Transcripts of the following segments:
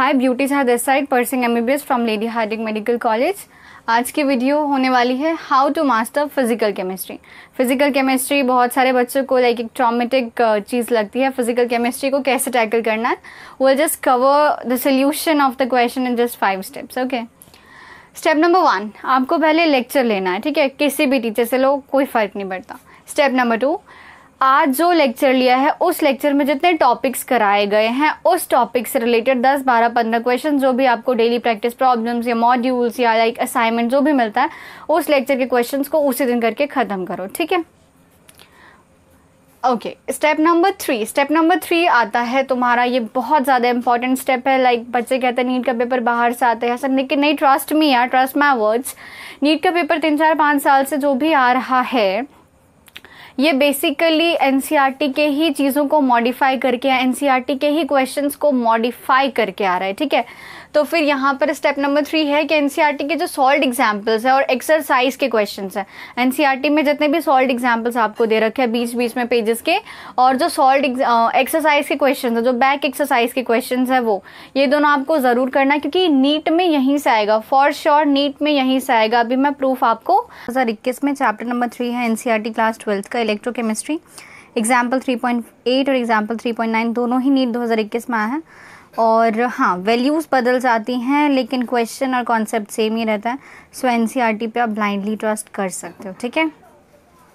हाय beauties है this side पर्सिंग from Lady Hardinge Medical College आज की वीडियो होने वाली है how to master physical chemistry physical chemistry बहुत सारे बच्चों को लाइक एक ट्रॉमेटिक uh, चीज़ लगती है फिजिकल केमिस्ट्री को कैसे टैकल करना है वो just cover the solution of the question in just five steps okay step number one आपको पहले लेक्चर लेना है ठीक है किसी भी टीचर से लो कोई फ़र्क नहीं पड़ता स्टेप नंबर टू आज जो लेक्चर लिया है उस लेक्चर में जितने टॉपिक्स कराए गए हैं उस टॉपिक से रिलेटेड 10 12 15 क्वेश्चन जो भी आपको डेली प्रैक्टिस प्रॉब्लम्स या मॉड्यूल्स या लाइक असाइनमेंट जो भी मिलता है उस लेक्चर के क्वेश्चंस को उसी दिन करके ख़त्म करो ठीक है okay step number three step number three आता है तुम्हारा ये बहुत ज़्यादा इंपॉर्टेंट स्टेप है लाइक like, बच्चे कहते हैं नीट का पेपर बाहर से आते हैं ऐसा लेकिन नहीं ट्रस्ट मी यार ट्रस्ट माई वर्ड्स नीट का पेपर तीन चार पाँच साल से जो भी आ रहा है ये बेसिकली एन e के ही चीज़ों को मॉडिफाई करके या एन e के ही क्वेश्चन को मॉडिफाई करके आ रहा है ठीक है तो फिर यहाँ पर स्टेप नंबर थ्री है कि एन e के जो सॉल्ड एग्जाम्पल्स हैं और एक्सरसाइज के क्वेश्चन हैं एन e में जितने भी सॉल्ड एग्जाम्पल्स आपको दे रखे हैं बीच बीच में पेजेस के और जो सॉल्ड एक्सरसाइज के क्वेश्चन हैं जो बैक एक्सरसाइज के क्वेश्चन है वो ये दोनों आपको ज़रूर करना क्योंकि नीट में यहीं से आएगा फॉर श्योर नीट में यहीं से आएगा अभी मैं प्रूफ आपको e दो हज़ार इक्कीस में चैप्टर नंबर थ्री है एन क्लास ट्वेल्थ का इलेक्ट्रोकेमिस्ट्री एग्जाम्पल 3.8 और एग्जाम्पल 3.9 दोनों ही नीट 2021 में आया है और हाँ वैल्यूज़ बदल जाती हैं लेकिन क्वेश्चन और कॉन्सेप्ट सेम ही रहता है so N C R T पे आप ब्लाइंडली ट्रस्ट कर सकते हो ठीक है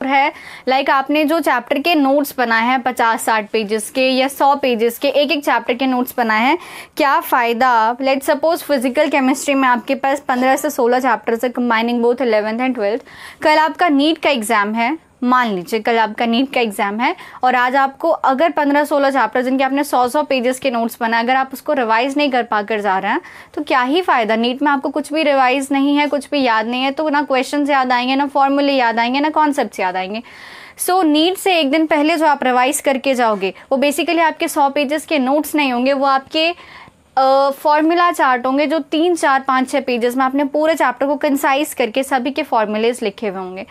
है लाइक like आपने जो चैप्टर के नोट्स बनाए हैं पचास साठ पेजेस के या सौ पेजेस के एक एक चैप्टर के नोट्स बनाए हैं क्या फ़ायदा आप लेट सपोज फिजिकल केमिस्ट्री में आपके पास पंद्रह से सोलह चैप्टर्स है combining both eleventh and twelfth कल आपका नीट का एग्ज़ाम है मान लीजिए कल आपका नीट का एग्जाम है और आज आपको अगर 15-16 चैप्टर जिनके आपने 100-100 पेजेस के नोट्स बनाए अगर आप उसको रिवाइज नहीं कर पा कर जा रहे हैं तो क्या ही फ़ायदा नीट में आपको कुछ भी रिवाइज नहीं है कुछ भी याद नहीं है तो ना क्वेश्चन याद आएंगे ना फॉर्मूले याद आएंगे ना कॉन्सेप्ट याद आएंगे सो so, नीट से एक दिन पहले जो आप रिवाइज करके जाओगे वो बेसिकली आपके सौ पेजेस के नोट्स नहीं होंगे वो आपके फॉर्मूला uh, चार्ट होंगे जो तीन चार पाँच छः पेजेस में आपने पूरे चैप्टर को कंसाइज करके सभी के फॉर्मूलेज लिखे हुए होंगे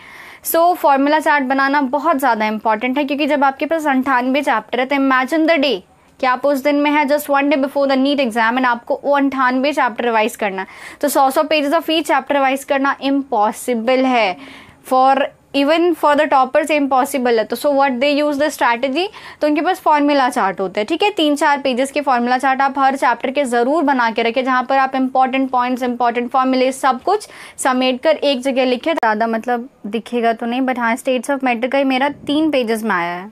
सो फॉर्मूला चार्ट बनाना बहुत ज़्यादा इंपॉर्टेंट है क्योंकि जब आपके पास अंठानवे चैप्टर है तो इमेजिन द डे कि आप उस दिन में है just one day before the NEET exam and आपको वो अंठानवे चैप्टर रिवाइज करना तो सौ सौ पेजेस ऑफ ई चैप्टर रिवाइज करना इम्पॉसिबल है for even for the toppers impossible है तो so what they use the strategy तो उनके पास फॉर्मूला चार्ट होते हैं ठीक है तीन चार पेजेस के फॉर्मूला चार्ट आप हर चैप्टर के ज़रूर बना के रखें जहाँ पर आप इंपॉर्टेंट पॉइंट्स इंपॉर्टेंट फॉर्मूले सब कुछ समेट कर एक जगह लिखे ज़्यादा मतलब दिखेगा तो नहीं बट हाँ स्टेट्स ऑफ मैटर का ही मेरा तीन पेजेस में आया है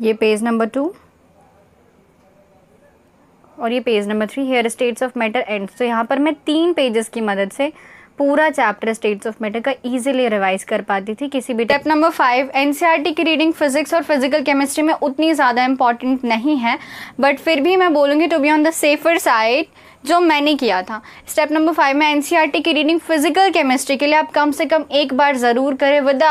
ये पेज नंबर टू और ये page number three here states of matter and तो यहाँ पर मैं तीन पेजेस की मदद से पूरा चैप्टर स्टेट्स ऑफ मैटर का इजीली रिवाइज कर पाती थी किसी भी स्टेप नंबर फाइव एनसीईआरटी की रीडिंग फिजिक्स और फिजिकल केमिस्ट्री में उतनी ज़्यादा इंपॉर्टेंट नहीं है बट फिर भी मैं बोलूँगी to be on the safer side जो मैंने किया था स्टेप नंबर फाइव में एनसीईआरटी की रीडिंग फिजिकल केमिस्ट्री के लिए आप कम से कम एक बार ज़रूर करें विद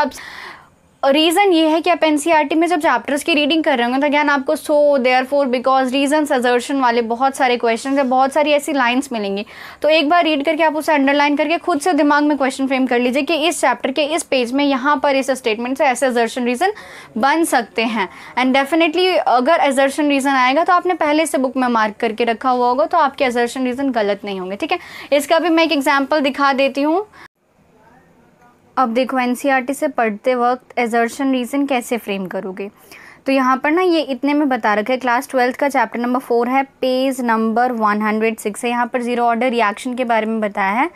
रीज़न ये है कि आप एन e में जब चैप्टर्स की रीडिंग कर रहे होंगे तो ज्ञान आपको so therefore because reason assertion वाले बहुत सारे क्वेश्चन या बहुत सारी ऐसी लाइन्स मिलेंगी तो एक बार रीड करके आप उसे अंडरलाइन करके खुद से दिमाग में क्वेश्चन फ्रेम कर लीजिए कि इस चैप्टर के इस पेज में यहाँ पर इस स्टेटमेंट से ऐसे एजर्शन रीज़न बन सकते हैं एंड डेफिनेटली अगर एजर्शन रीज़न आएगा तो आपने पहले से बुक में मार्क करके रखा हुआ होगा तो आपके एजर्शन रीज़न गलत नहीं होंगे ठीक है इसका भी मैं एक एग्जाम्पल दिखा देती हूँ अब देखो एन e से पढ़ते वक्त एजर्शन रीज़न कैसे फ्रेम करोगे तो यहाँ पर ना ये इतने में बता रखे क्लास ट्वेल्थ का चैप्टर नंबर फोर है page number one hundred six है यहाँ पर ज़ीरो ऑर्डर रिएक्शन के बारे में बताया है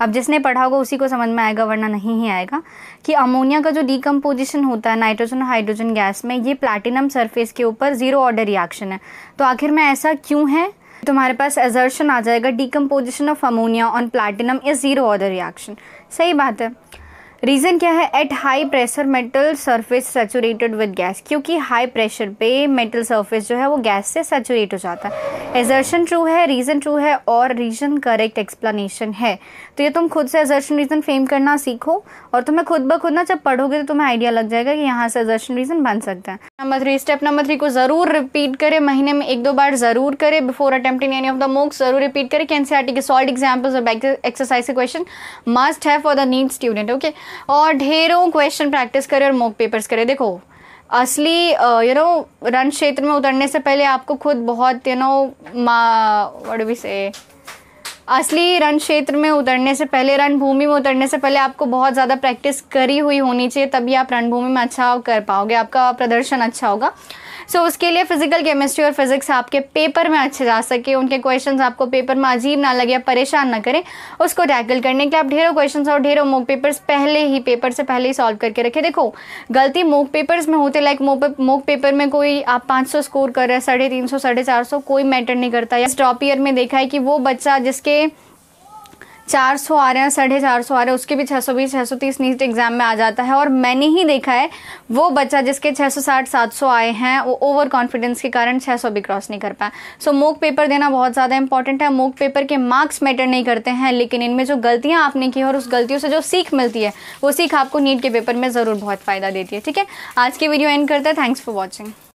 अब जिसने पढ़ा होगा उसी को समझ में आएगा वरना नहीं ही आएगा कि अमोनिया का जो डिकम्पोजिशन होता है नाइट्रोजन हाइड्रोजन गैस में ये प्लैटिनम सरफेस के ऊपर ज़ीरो ऑर्डर रिएक्शन है तो आखिर में ऐसा क्यों है तुम्हारे पास एजर्शन आ जाएगा decomposition of ammonia on platinum is zero order reaction सही बात है रीज़न क्या है at high pressure metal surface saturated with gas क्योंकि हाई प्रेशर पे मेटल सरफेस जो है वो गैस से सेचूरेट हो जाता है एजर्शन ट्रू है रीज़न ट्रू है और रीज़न करेक्ट एक्सप्लेनेशन है तो ये तुम खुद से एजर्शन रीज़न फेम करना सीखो और तुम्हें खुद ब खुद ना जब पढ़ोगे तो तुम्हें आइडिया लग जाएगा कि यहाँ से एजर्शन रीज़न बन सकता है number three step number three को ज़रूर रिपीट करें महीने में एक दो बार ज़रूर करें before attempting any of the mocks ज़रूर रिपीट करें कैन सी आर टी के सॉल्ट एग्जाम्पल्स और एक्सरसाइज क्वेश्चन मस्ट है for the NEET student okay और ढेरों क्वेश्चन प्रैक्टिस करें और मॉक पेपर्स करें देखो असली यू नो रन क्षेत्र में उतरने से पहले आपको खुद बहुत यू नो वी से असली रण क्षेत्र में उतरने से पहले रणभूमि में उतरने से पहले आपको बहुत ज़्यादा प्रैक्टिस करी हुई होनी चाहिए तभी आप रणभूमि में अच्छा कर पाओगे आपका प्रदर्शन अच्छा होगा सो so, उसके लिए फिजिकल केमिस्ट्री और फिजिक्स आपके पेपर में अच्छे जा सके उनके क्वेश्चन आपको पेपर में अजीब ना लगे परेशान ना करें उसको टैकल करने के लिए आप ढेरों क्वेश्चन और ढेरों मोक पेपर्स पहले ही पेपर से पहले ही सॉल्व करके रखें देखो गलती मोक पेपर्स में होते लाइक मोक पेपर में कोई आप पाँच स्कोर कर रहे हैं साढ़े तीन सौ साढ़े चार सौ कोई मैटर नहीं करता या टॉप ईयर में देखा है कि वो बच्चा जिसके चार सौ आ रहे हैं साढ़े चार सौ आ रहे हैं उसके भी छः सौ बीस छः सौ तीस नीट एग्जाम में आ जाता है और मैंने ही देखा है वो बच्चा जिसके छः सौ साठ सात सौ आए हैं वो ओवर कॉन्फिडेंस के कारण छः सौ भी क्रॉस नहीं कर पाए सो मोक पेपर देना बहुत ज़्यादा इंपॉर्टेंट है मोक पेपर के मार्क्स मैटर नहीं करते हैं लेकिन इनमें जो गलतियाँ आपने की और उस गलतियों से जो सीख मिलती है वो सीख आपको नीट के पेपर में ज़रूर बहुत फ़ायदा देती है ठीक है आज की वीडियो एंड करते हैं थैंक्स फॉर वॉचिंग